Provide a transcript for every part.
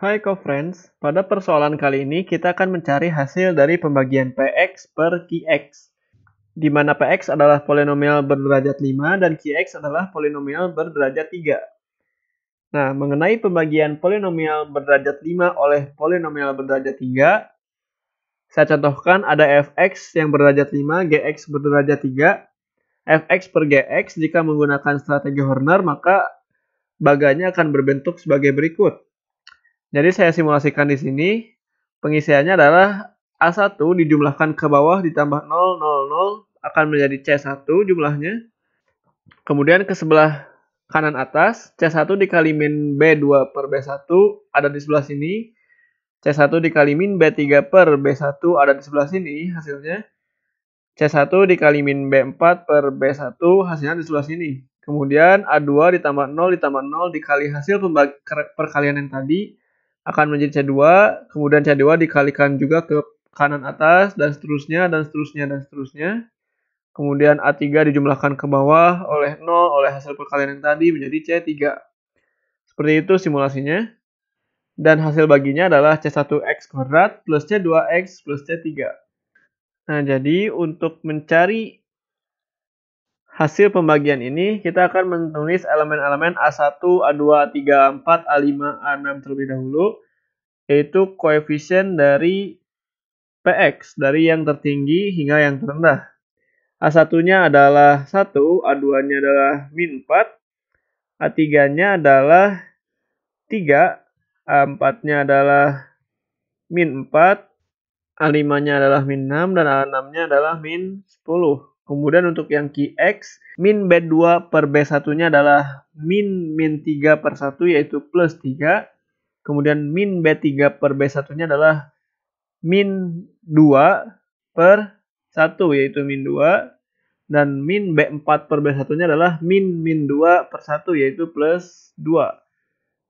Hai co-friends, pada persoalan kali ini kita akan mencari hasil dari pembagian Px per Qx, di mana Px adalah polinomial berderajat 5 dan Qx adalah polinomial berderajat 3. Nah, mengenai pembagian polinomial berderajat 5 oleh polinomial berderajat 3, saya contohkan ada fx yang berderajat 5, gx berderajat 3. fx per gx jika menggunakan strategi Horner maka baganya akan berbentuk sebagai berikut jadi saya simulasikan di sini, pengisiannya adalah A1 dijumlahkan ke bawah ditambah 0, 0, 0 akan menjadi C1 jumlahnya. Kemudian ke sebelah kanan atas, C1 dikali min B2 per B1 ada di sebelah sini. C1 dikali min B3 per B1 ada di sebelah sini hasilnya. C1 dikali min B4 per B1 hasilnya di sebelah sini. Kemudian A2 ditambah 0 ditambah 0 dikali hasil perkalian yang tadi akan menjadi C2, kemudian C2 dikalikan juga ke kanan atas, dan seterusnya, dan seterusnya, dan seterusnya. Kemudian A3 dijumlahkan ke bawah oleh 0, oleh hasil perkalian yang tadi menjadi C3. Seperti itu simulasinya. Dan hasil baginya adalah C1X kuadrat plus C2X plus C3. Nah, jadi untuk mencari Hasil pembagian ini kita akan menulis elemen-elemen A1, A2, A3, A4, A5, A6 terlebih dahulu yaitu koefisien dari PX dari yang tertinggi hingga yang terendah. A1-nya adalah 1, A2-nya adalah min 4, A3-nya adalah 3, A4-nya adalah min 4, A5-nya adalah min 6, dan A6-nya adalah min 10. Kemudian untuk yang key X, min B2 per B1-nya adalah min min 3 per 1 yaitu plus 3. Kemudian min B3 per B1-nya adalah min 2 per 1 yaitu min 2. Dan min B4 per B1-nya adalah min min 2 per 1 yaitu plus 2.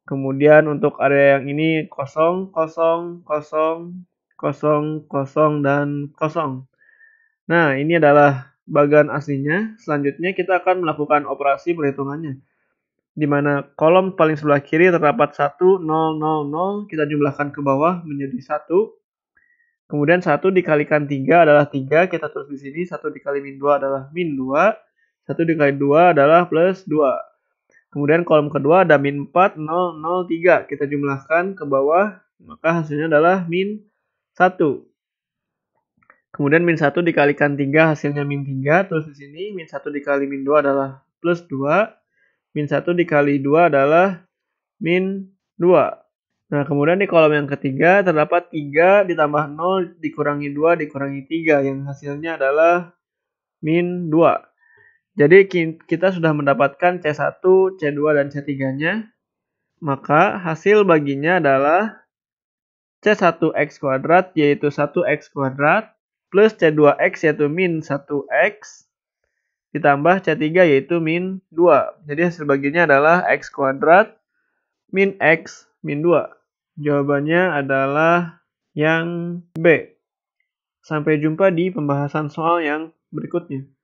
Kemudian untuk area yang ini kosong, kosong, kosong, kosong, kosong, dan kosong. Nah, ini adalah bagan aslinya. Selanjutnya kita akan melakukan operasi perhitungannya. Di mana kolom paling sebelah kiri terdapat 1, 0, 0, 0. Kita jumlahkan ke bawah menjadi 1. Kemudian 1 dikalikan 3 adalah 3. Kita tulis di sini 1 dikali min 2 adalah min 2. 1 dikali 2 adalah plus 2. Kemudian kolom kedua ada min 4, 0, 0, 3. Kita jumlahkan ke bawah, maka hasilnya adalah min 1. Kemudian min 1 dikalikan 3 hasilnya min 3. Terus di sini min 1 dikali min 2 adalah plus 2. Min 1 dikali 2 adalah min 2. Nah, kemudian di kolom yang ketiga terdapat 3 ditambah 0 dikurangi 2 dikurangi 3 yang hasilnya adalah min 2. Jadi kita sudah mendapatkan C1, C2, dan C3-nya. Maka hasil baginya adalah C1X kuadrat yaitu 1X kuadrat plus C2X yaitu min 1X ditambah C3 yaitu min 2. Jadi hasil baginya adalah X kuadrat min X min 2. Jawabannya adalah yang B. Sampai jumpa di pembahasan soal yang berikutnya.